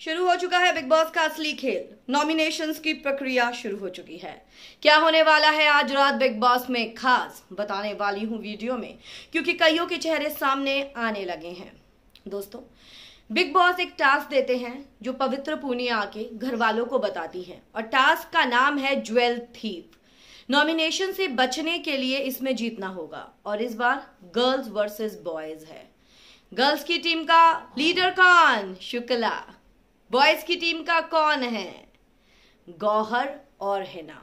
शुरू हो चुका है बिग बॉस का असली खेल नॉमिनेशन की प्रक्रिया शुरू हो चुकी है क्या होने वाला है आज रात बिग बॉस में खास बताने वाली हूँ वीडियो में क्योंकि कईयों के चेहरे सामने आने लगे हैं दोस्तों बिग बॉस एक टास्क देते हैं जो पवित्र पूनिया आके घर वालों को बताती है और टास्क का नाम है ज्वेल थीप नॉमिनेशन से बचने के लिए इसमें जीतना होगा और इस बार गर्ल्स वर्सेस बॉयज है गर्ल्स की टीम का लीडर कौन शुक्ला बॉयज की टीम का कौन है गौहर और हिना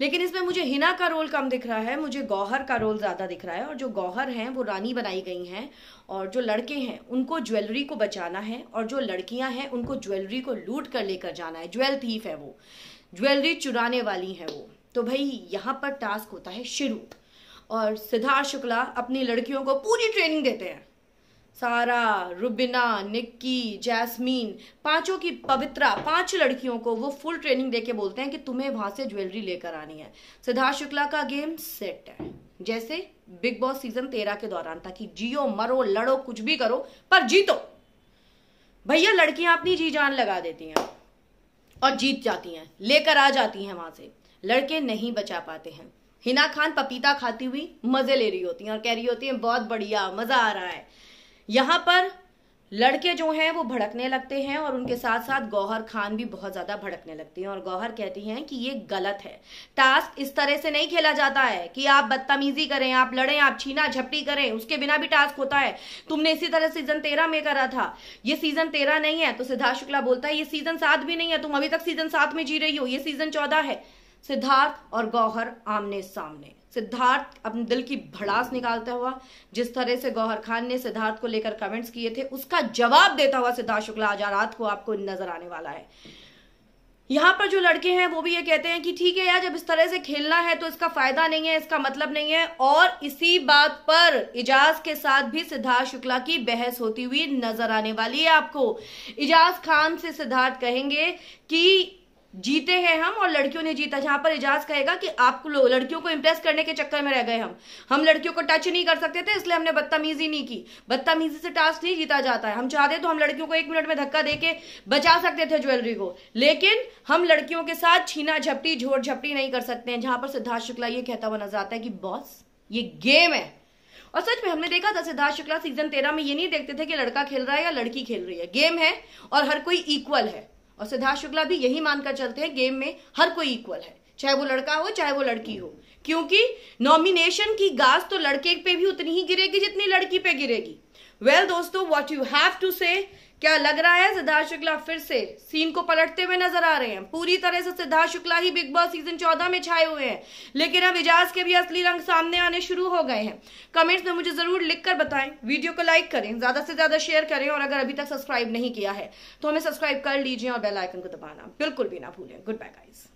लेकिन इसमें मुझे हिना का रोल कम दिख रहा है मुझे गौहर का रोल ज़्यादा दिख रहा है और जो गौहर हैं वो रानी बनाई गई हैं और जो लड़के हैं उनको ज्वेलरी को बचाना है और जो लड़कियां हैं उनको ज्वेलरी को लूट कर लेकर जाना है ज्वेल थीफ है वो ज्वेलरी चुराने वाली है वो तो भाई यहाँ पर टास्क होता है शुरू और सिद्धार्थ शुक्ला अपनी लड़कियों को पूरी ट्रेनिंग देते हैं सारा रुबिना निक्की जैस्मीन पांचों की पवित्रा पांच लड़कियों को वो फुल ट्रेनिंग देके बोलते हैं कि तुम्हें वहां से ज्वेलरी लेकर आनी है सिद्धार्थ शुक्ला का गेम सेट है जैसे बिग बॉस सीजन तेरह के दौरान था कि जियो मरो लड़ो कुछ भी करो पर जीतो भैया लड़कियां अपनी जी जान लगा देती हैं और जीत जाती हैं लेकर आ जाती हैं वहां से लड़के नहीं बचा पाते हैं हिना खान पपीता खाती हुई मजे ले रही होती हैं और कह रही होती हैं बहुत बढ़िया मजा आ रहा है यहाँ पर लड़के जो हैं वो भड़कने लगते हैं और उनके साथ साथ गौहर खान भी बहुत ज्यादा भड़कने लगती हैं और गौहर कहती हैं कि ये गलत है टास्क इस तरह से नहीं खेला जाता है कि आप बदतमीजी करें आप लड़ें आप छीना झपटी करें उसके बिना भी टास्क होता है तुमने इसी तरह सीजन तेरह में करा था ये सीजन तेरह नहीं है तो सिद्धार्थ शुक्ला बोलता है ये सीजन सात भी नहीं है तुम अभी तक सीजन सात में जी रही हो ये सीजन चौदह है सिद्धार्थ और गौहर आमने सामने सिद्धार्थ अपने दिल की भड़ास निकालता हुआ जिस तरह से गौहर खान ने सिद्धार्थ को लेकर कमेंट्स किए थे उसका जवाब देता हुआ सिद्धार्थ शुक्ला आज रात को आपको नजर आने वाला है यहाँ पर जो लड़के हैं वो भी ये कहते हैं कि ठीक है यार जब इस तरह से खेलना है तो इसका फायदा नहीं है इसका मतलब नहीं है और इसी बात पर इजाज के साथ भी सिद्धार्थ शुक्ला की बहस होती हुई नजर आने वाली है आपको इजाज खान से सिद्धार्थ कहेंगे कि जीते हैं हम और लड़कियों ने जीता जहां पर इजाज कहेगा कि आप लोग लड़कियों को इम्प्रेस करने के चक्कर में रह गए हम हम लड़कियों को टच नहीं कर सकते थे इसलिए हमने बदतमीजी नहीं की बदतमीजी से टास्क नहीं जीता जाता है हम चाहते तो हम लड़कियों को एक मिनट में धक्का देके बचा सकते थे ज्वेलरी को लेकिन हम लड़कियों के साथ छीना झपटी झोर झपटी नहीं कर सकते हैं जहां पर सिद्धार्थ शुक्ला ये कहता हुआ नजर आता है कि बॉस ये गेम है और सच में हमने देखा था सिद्धार्थ शुक्ला सीजन तेरह में ये नहीं देखते थे कि लड़का खेल रहा है या लड़की खेल रही है गेम है और हर कोई इक्वल है और सिद्धार्थ शुक्ला भी यही मानकर चलते हैं गेम में हर कोई इक्वल है चाहे वो लड़का हो चाहे वो लड़की हो क्योंकि नॉमिनेशन की गाज तो लड़के पे भी उतनी ही गिरेगी जितनी लड़की पे गिरेगी वेल दोस्तों व्हाट यू हैव टू से क्या लग रहा है सिद्धार्थ शुक्ला फिर से सीन को पलटते हुए नजर आ रहे हैं पूरी तरह से सिद्धार्थ शुक्ला ही बिग बॉस सीजन चौदह में छाए हुए हैं लेकिन अब इजाज के भी असली रंग सामने आने शुरू हो गए हैं कमेंट्स में मुझे जरूर लिखकर बताएं वीडियो को लाइक करें ज्यादा से ज्यादा शेयर करें और अगर अभी तक सब्सक्राइब नहीं किया है तो हमें सब्सक्राइब कर लीजिए और बेलाइकन को दबाना बिल्कुल भी ना भूलें गुड बाय गाइज़